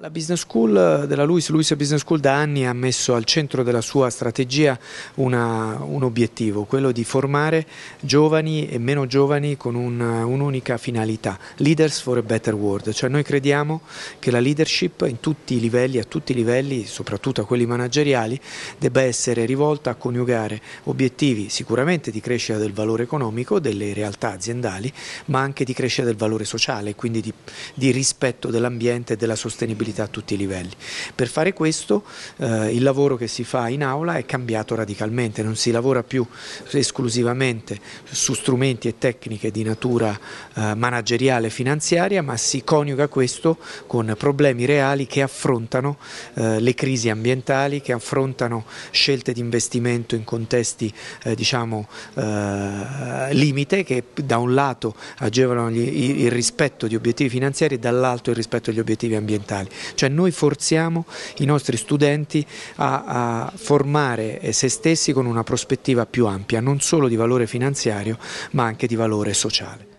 La Business School eh, della LUIS, LUIS Business School da anni ha messo al centro della sua strategia una, un obiettivo, quello di formare giovani e meno giovani con eh, un'unica un finalità, leaders for a better world, cioè noi crediamo che la leadership in tutti i livelli, a tutti i livelli, soprattutto a quelli manageriali, debba essere rivolta a coniugare obiettivi sicuramente di crescita del valore economico delle realtà aziendali, ma anche di crescita del valore sociale, quindi di, di rispetto dell'ambiente e della sostenibilità disabilità a tutti i livelli. Per fare questo eh, il lavoro che si fa in aula è cambiato radicalmente, non si lavora più esclusivamente su strumenti e tecniche di natura eh, manageriale e finanziaria, ma si coniuga questo con problemi reali che affrontano eh, le crisi ambientali, che affrontano scelte di investimento in contesti eh, diciamo, eh, limite che da un lato agevolano il rispetto di obiettivi finanziari e dall'altro il rispetto degli obiettivi ambientali. Cioè noi forziamo i nostri studenti a, a formare eh, se stessi con una prospettiva più ampia, non solo di valore finanziario ma anche di valore sociale.